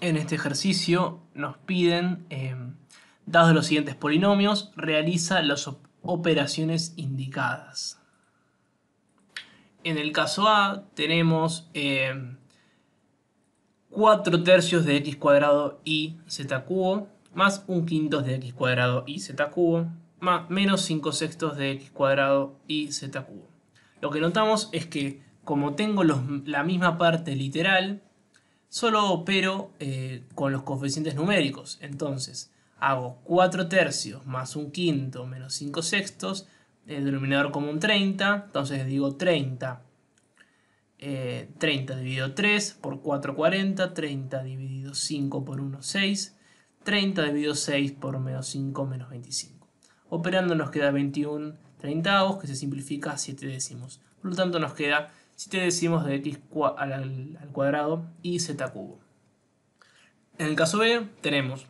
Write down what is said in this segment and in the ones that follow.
En este ejercicio nos piden, em, dados los siguientes polinomios, realiza las operaciones indicadas. En el caso A tenemos 4 em, tercios de x cuadrado y z cubo, más 1 quinto de x cuadrado y z cubo, más menos 5 sextos de x cuadrado y z cubo. Lo que notamos es que como tengo la misma parte literal, solo opero eh, con los coeficientes numéricos. Entonces, hago 4 tercios más 1 quinto menos 5 sextos, el eh, denominador común 30, entonces digo 30. 30 eh, dividido 3 por 4, 40, 30 dividido 5 por 1, 6, 30 dividido 6 por menos 5, menos 25. Operando nos queda 21 treintavos, que se simplifica a 7 décimos. Por lo tanto nos queda si te decimos de x al, cuadrado y z cubo. En el caso B tenemos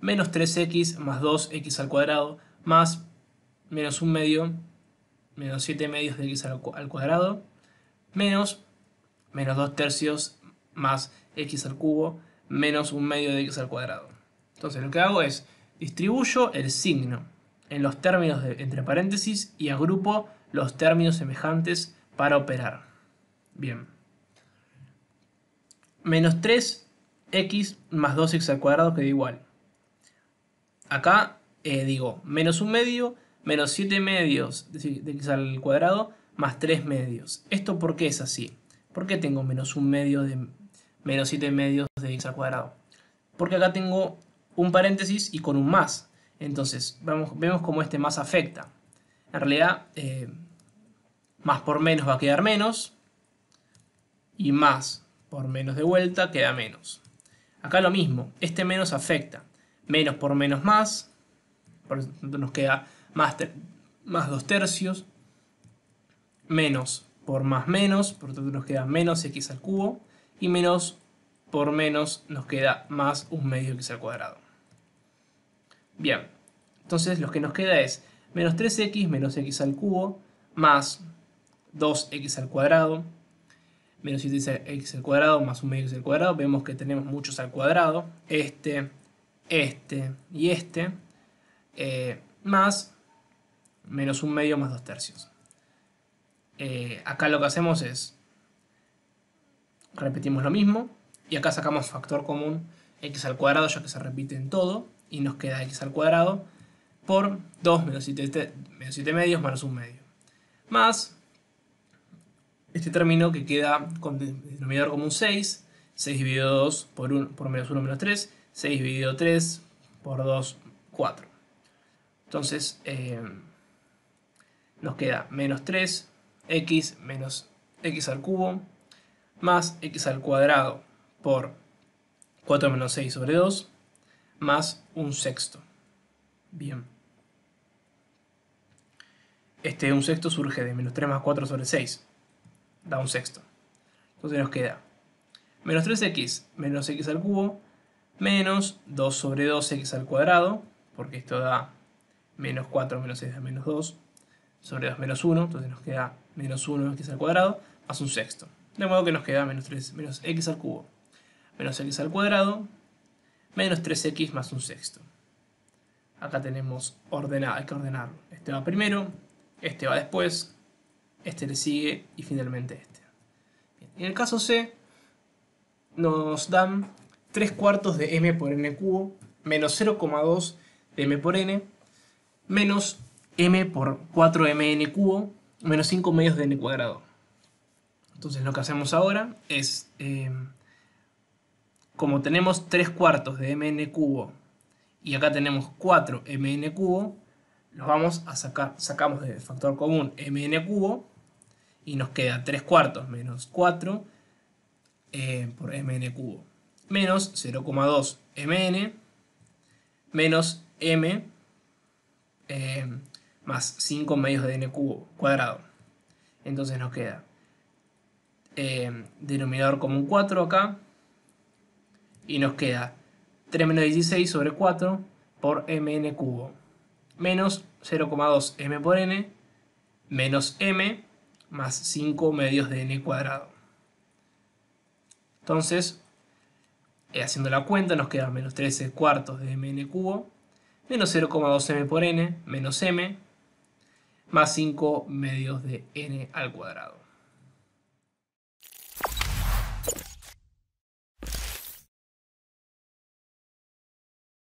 menos 3x más 2x al cuadrado más menos 1 medio menos 7 medios de x al, cuadrado menos menos 2 tercios más x al cubo menos 1 medio de x al cuadrado. Entonces lo que hago es distribuyo el signo en los términos entre paréntesis y agrupo los términos semejantes para operar. Bien. Menos 3x más 2x al cuadrado queda igual. Acá eh, digo menos un medio, menos 7 medios de x al cuadrado, más 3 medios. ¿Esto por qué es así? ¿Por qué tengo menos un medio de menos 7 medios de x al cuadrado? Porque acá tengo un paréntesis y con un más. Entonces, vemos cómo este más afecta. En realidad, eh, más por menos va a quedar menos, y más por menos de vuelta queda menos. Acá lo mismo, este menos afecta, menos por menos más, por lo tanto nos queda más, dos tercios, menos por más menos, por lo tanto nos queda menos x al cubo, y menos por menos nos queda más un medio x al cuadrado. Bien, entonces lo que nos queda es menos 3x menos x al cubo más 2x al cuadrado menos 7x al cuadrado más 1 medio al cuadrado. Vemos que tenemos muchos al cuadrado. Este, este y este. Eh, más menos 1 medio más 2 tercios. Eh, acá lo que hacemos es repetimos lo mismo y acá sacamos factor común x al cuadrado ya que se repite en todo y nos queda x al cuadrado por 2 menos 7, medios menos 1 medio más este término que queda con denominador común 6, 6 dividido 2 por, menos 1 menos 3, 6 dividido 3 por 2, 4. Entonces eh, nos queda menos 3x menos x al cubo más x al cuadrado por 4 menos 6 sobre 2 más un sexto. Bien. Este un sexto surge de menos 3 más 4 sobre 6 da un sexto. Entonces nos queda menos 3x menos x al cubo menos 2 sobre 2x al cuadrado, porque esto da menos 4 menos 6 da menos 2, sobre 2 menos 1, entonces nos queda menos 1x al cuadrado, más un sexto. De modo que nos queda menos, 3, menos x al cubo, menos x al cuadrado, menos 3x más un sexto. Acá tenemos ordenado, hay que ordenarlo. Este va primero, este va después, este le sigue y finalmente este. En el caso C, nos dan 3 cuartos de m por n cubo menos 0,2 de m por n menos m por 4mn cubo menos 5 medios de n cuadrado. Entonces lo que hacemos ahora es, em, como tenemos 3 cuartos de mn cubo y acá tenemos 4mn cubo, los vamos a sacar, sacamos del factor común mn cubo y nos queda 3 cuartos menos 4 eh, por mn cubo menos 0,2 mn menos m eh, más 5 medios de n cubo cuadrado. Entonces nos queda eh, denominador común 4 acá y nos queda 3 menos 16 sobre 4 por mn cubo menos 0,2 m por n menos m más 5 medios de n cuadrado. Entonces, eh, haciendo la cuenta nos queda menos 13 cuartos de mn cubo, menos 0,2m por n, menos m, más 5 medios de n al cuadrado.